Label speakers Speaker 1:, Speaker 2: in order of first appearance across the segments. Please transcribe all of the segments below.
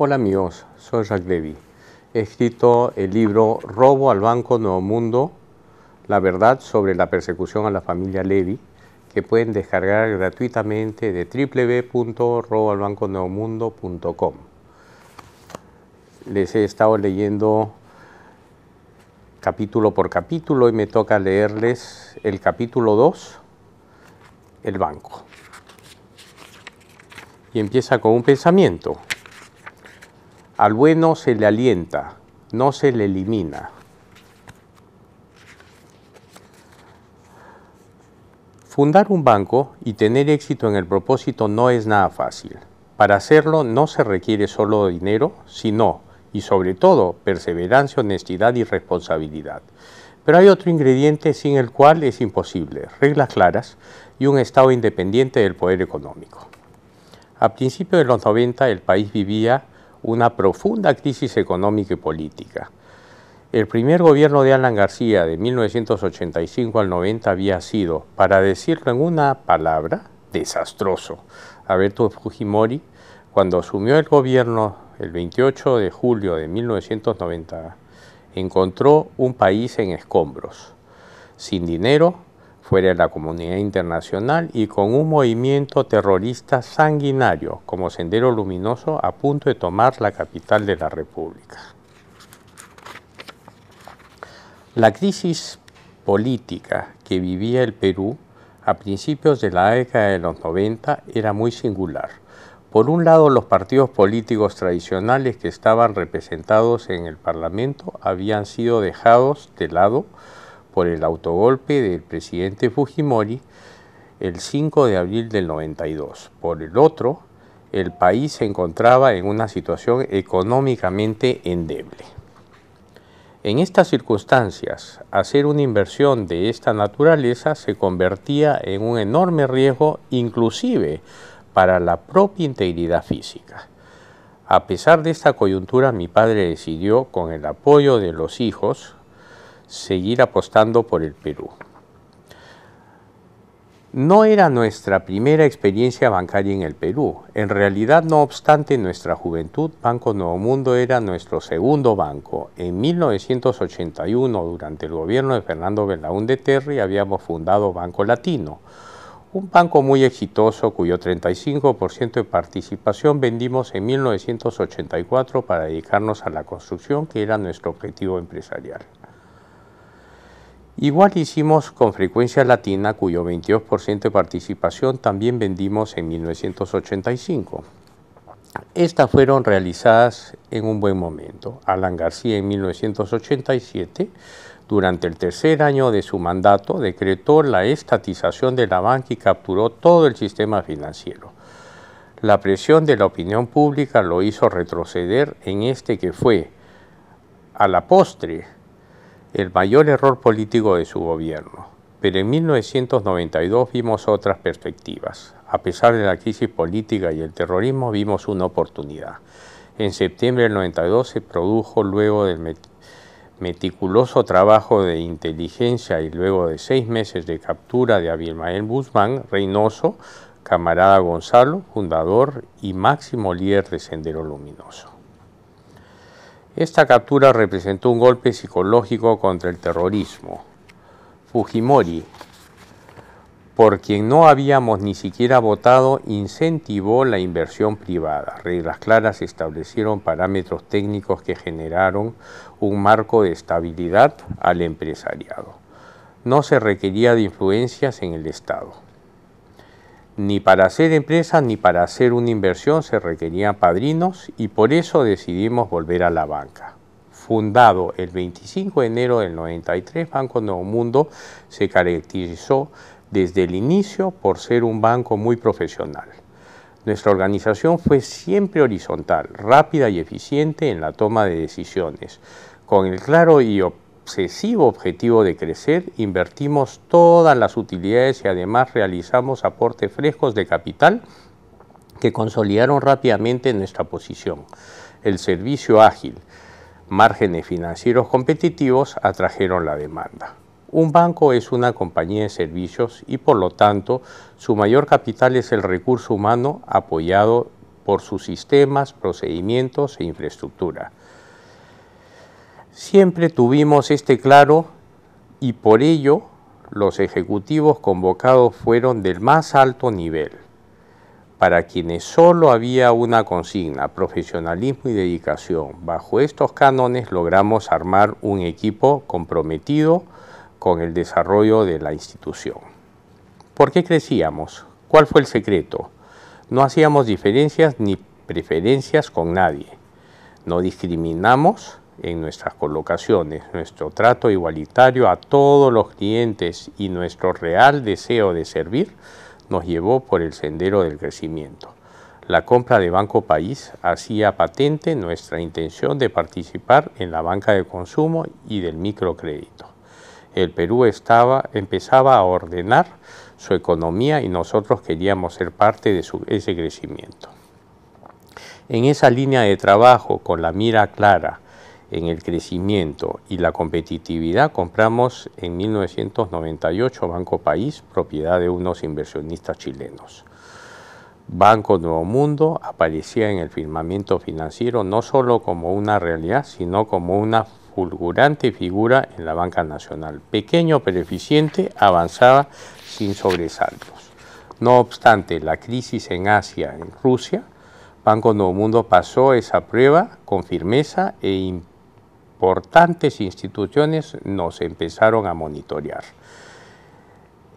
Speaker 1: Hola amigos, soy Jack Levy. He escrito el libro Robo al Banco Nuevo Mundo, la verdad sobre la persecución a la familia Levy, que pueden descargar gratuitamente de www.roboalbanconuevomundo.com. Les he estado leyendo capítulo por capítulo y me toca leerles el capítulo 2, el banco. Y empieza con un pensamiento. Al bueno se le alienta, no se le elimina. Fundar un banco y tener éxito en el propósito no es nada fácil. Para hacerlo no se requiere solo dinero, sino, y sobre todo, perseverancia, honestidad y responsabilidad. Pero hay otro ingrediente sin el cual es imposible, reglas claras y un Estado independiente del poder económico. A principios de los 90 el país vivía una profunda crisis económica y política. El primer gobierno de Alan García de 1985 al 90 había sido, para decirlo en una palabra, desastroso. Alberto Fujimori, cuando asumió el gobierno el 28 de julio de 1990, encontró un país en escombros, sin dinero, fuera de la comunidad internacional y con un movimiento terrorista sanguinario como Sendero Luminoso a punto de tomar la capital de la República. La crisis política que vivía el Perú a principios de la década de los 90 era muy singular. Por un lado, los partidos políticos tradicionales que estaban representados en el Parlamento habían sido dejados de lado por el autogolpe del presidente Fujimori el 5 de abril del 92. Por el otro, el país se encontraba en una situación económicamente endeble. En estas circunstancias, hacer una inversión de esta naturaleza se convertía en un enorme riesgo inclusive para la propia integridad física. A pesar de esta coyuntura, mi padre decidió, con el apoyo de los hijos, seguir apostando por el Perú. No era nuestra primera experiencia bancaria en el Perú. En realidad, no obstante nuestra juventud, Banco Nuevo Mundo era nuestro segundo banco. En 1981, durante el gobierno de Fernando de Terry, habíamos fundado Banco Latino, un banco muy exitoso cuyo 35% de participación vendimos en 1984 para dedicarnos a la construcción, que era nuestro objetivo empresarial. Igual hicimos con Frecuencia Latina, cuyo 22% de participación también vendimos en 1985. Estas fueron realizadas en un buen momento. Alan García en 1987, durante el tercer año de su mandato, decretó la estatización de la banca y capturó todo el sistema financiero. La presión de la opinión pública lo hizo retroceder en este que fue, a la postre, el mayor error político de su gobierno. Pero en 1992 vimos otras perspectivas. A pesar de la crisis política y el terrorismo, vimos una oportunidad. En septiembre del 92 se produjo, luego del meticuloso trabajo de inteligencia y luego de seis meses de captura de Abilmael Guzmán Reynoso, camarada Gonzalo, fundador y máximo líder de Sendero Luminoso. Esta captura representó un golpe psicológico contra el terrorismo. Fujimori, por quien no habíamos ni siquiera votado, incentivó la inversión privada. Reglas claras establecieron parámetros técnicos que generaron un marco de estabilidad al empresariado. No se requería de influencias en el Estado ni para hacer empresa ni para hacer una inversión se requerían padrinos y por eso decidimos volver a la banca. Fundado el 25 de enero del 93, Banco Nuevo Mundo se caracterizó desde el inicio por ser un banco muy profesional. Nuestra organización fue siempre horizontal, rápida y eficiente en la toma de decisiones, con el claro y obsesivo objetivo de crecer, invertimos todas las utilidades y además realizamos aportes frescos de capital que consolidaron rápidamente nuestra posición. El servicio ágil, márgenes financieros competitivos atrajeron la demanda. Un banco es una compañía de servicios y por lo tanto su mayor capital es el recurso humano apoyado por sus sistemas, procedimientos e infraestructura. Siempre tuvimos este claro y por ello los ejecutivos convocados fueron del más alto nivel, para quienes solo había una consigna, profesionalismo y dedicación. Bajo estos cánones logramos armar un equipo comprometido con el desarrollo de la institución. ¿Por qué crecíamos? ¿Cuál fue el secreto? No hacíamos diferencias ni preferencias con nadie. No discriminamos en nuestras colocaciones, nuestro trato igualitario a todos los clientes y nuestro real deseo de servir nos llevó por el sendero del crecimiento. La compra de Banco País hacía patente nuestra intención de participar en la banca de consumo y del microcrédito. El Perú estaba, empezaba a ordenar su economía y nosotros queríamos ser parte de ese crecimiento. En esa línea de trabajo, con la mira clara, en el crecimiento y la competitividad, compramos en 1998 Banco País, propiedad de unos inversionistas chilenos. Banco Nuevo Mundo aparecía en el firmamento financiero no solo como una realidad, sino como una fulgurante figura en la banca nacional. Pequeño pero eficiente, avanzaba sin sobresaltos. No obstante, la crisis en Asia, en Rusia, Banco Nuevo Mundo pasó esa prueba con firmeza e impulsó importantes instituciones nos empezaron a monitorear.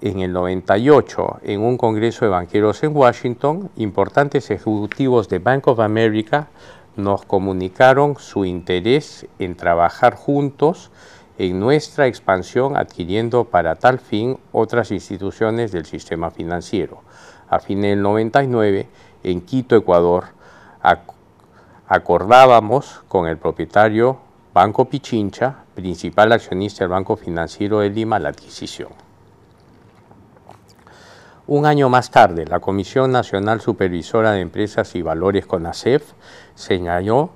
Speaker 1: En el 98, en un congreso de banqueros en Washington, importantes ejecutivos de Bank of America nos comunicaron su interés en trabajar juntos en nuestra expansión adquiriendo para tal fin otras instituciones del sistema financiero. A fines del 99, en Quito, Ecuador, acordábamos con el propietario Banco Pichincha, principal accionista del Banco Financiero de Lima, la adquisición. Un año más tarde, la Comisión Nacional Supervisora de Empresas y Valores CONACEF señaló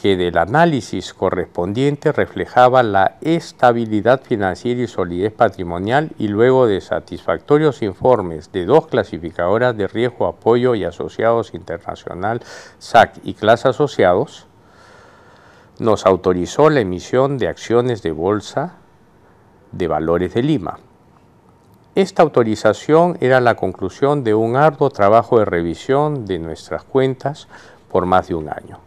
Speaker 1: que del análisis correspondiente reflejaba la estabilidad financiera y solidez patrimonial y luego de satisfactorios informes de dos clasificadoras de riesgo, apoyo y asociados internacional SAC y Clase asociados, nos autorizó la emisión de acciones de bolsa de valores de Lima. Esta autorización era la conclusión de un arduo trabajo de revisión de nuestras cuentas por más de un año.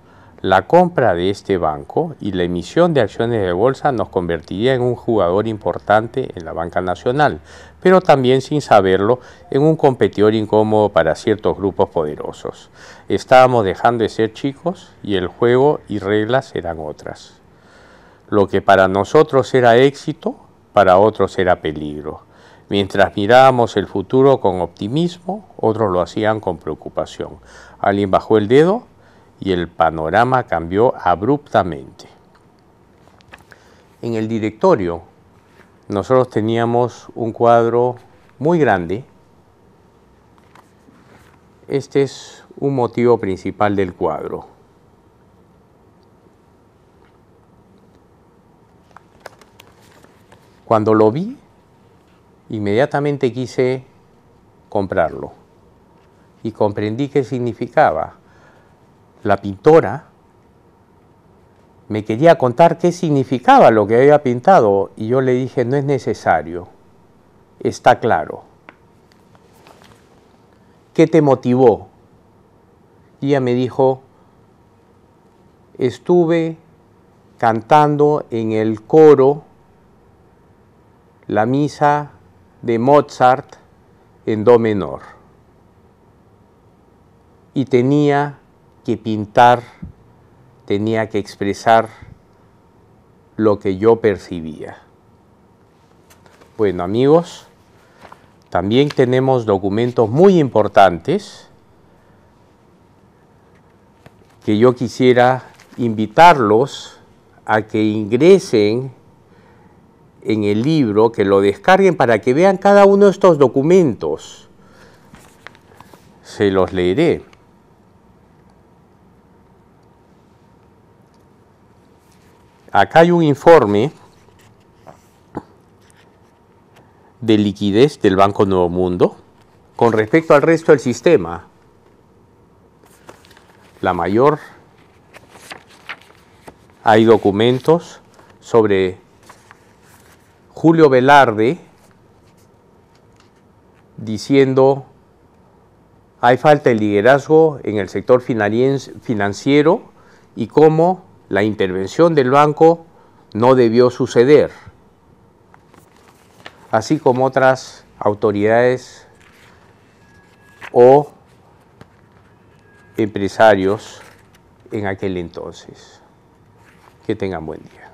Speaker 1: La compra de este banco y la emisión de acciones de bolsa nos convertiría en un jugador importante en la banca nacional, pero también sin saberlo en un competidor incómodo para ciertos grupos poderosos. Estábamos dejando de ser chicos y el juego y reglas eran otras. Lo que para nosotros era éxito, para otros era peligro. Mientras mirábamos el futuro con optimismo, otros lo hacían con preocupación. Alguien bajó el dedo y el panorama cambió abruptamente. En el directorio nosotros teníamos un cuadro muy grande. Este es un motivo principal del cuadro. Cuando lo vi, inmediatamente quise comprarlo y comprendí qué significaba la pintora, me quería contar qué significaba lo que había pintado y yo le dije, no es necesario, está claro. ¿Qué te motivó? ella me dijo, estuve cantando en el coro la misa de Mozart en Do menor y tenía que pintar, tenía que expresar lo que yo percibía. Bueno amigos, también tenemos documentos muy importantes que yo quisiera invitarlos a que ingresen en el libro, que lo descarguen para que vean cada uno de estos documentos. Se los leeré. Acá hay un informe de liquidez del Banco Nuevo Mundo con respecto al resto del sistema. La mayor, hay documentos sobre Julio Velarde diciendo hay falta de liderazgo en el sector financiero y cómo la intervención del banco no debió suceder, así como otras autoridades o empresarios en aquel entonces. Que tengan buen día.